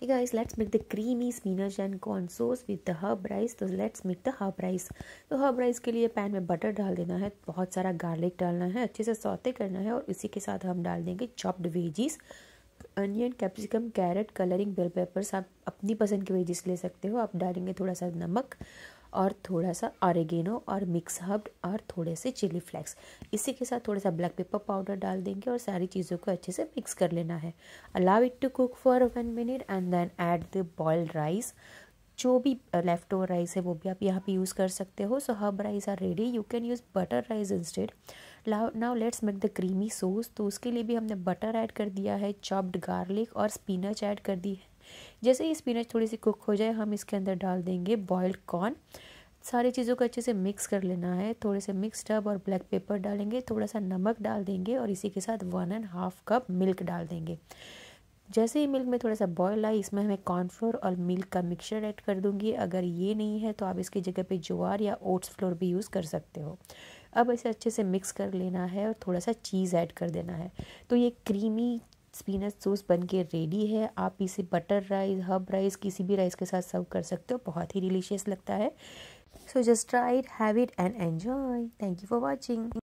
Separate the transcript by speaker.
Speaker 1: Hey guys, let's make the creamy spinach and corn sauce with the herb rice. so let's make the herb rice. तो herb rice के लिए pan में butter डाल देना है बहुत सारा garlic डालना है अच्छे से सौते करना है और इसी के साथ हम डाल देंगे chopped veggies onion capsicum carrot colouring bell peppers आप अपनी पसंद के वेजीज ले सकते हो आप डालेंगे थोड़ा सा नमक और थोड़ा सा ऑरिगेनो और मिक्स हर्ब और थोड़े से चिली फ्लेक्स इसी के साथ थोड़ा सा ब्लैक पेपर पाउडर डाल देंगे और सारी चीज़ों को अच्छे से मिक्स कर लेना है allow it to cook for one minute and then add the boiled rice जो भी लेफ्ट ओवर राइस है वो भी आप यहाँ पे यूज़ कर सकते हो so hub rice are ready you can use butter rice instead now let's make the creamy sauce तो उसके लिए भी हमने बटर ऐड कर दिया है चॉप्ड गार्लिक और स्पिनच ऐड कर दी है जैसे ही स्पिनच थोड़ी सी कुक हो जाए हम इसके अंदर डाल देंगे बॉयल्ड कॉर्न सारी चीज़ों को अच्छे से मिक्स कर लेना है थोड़े से मिक्स टब और ब्लैक पेपर डालेंगे थोड़ा सा नमक डाल देंगे और इसी के साथ one and half cup milk डाल देंगे जैसे ही मिल्क में थोड़ा सा बॉयल आई इसमें मैं कॉर्नफ्लोर और मिल्क का मिक्सचर ऐड कर दूंगी अगर ये नहीं है तो आप इसकी जगह पे ज्वार या ओट्स फ्लोर भी यूज़ कर सकते हो अब इसे अच्छे से मिक्स कर लेना है और थोड़ा सा चीज़ ऐड कर देना है तो ये क्रीमी स्पिनच सॉस बन के रेडी है आप इसे बटर राइस हब राइस किसी भी राइस के साथ सर्व कर सकते हो बहुत ही डिलीशियस लगता है so just try it have it and enjoy thank you for watching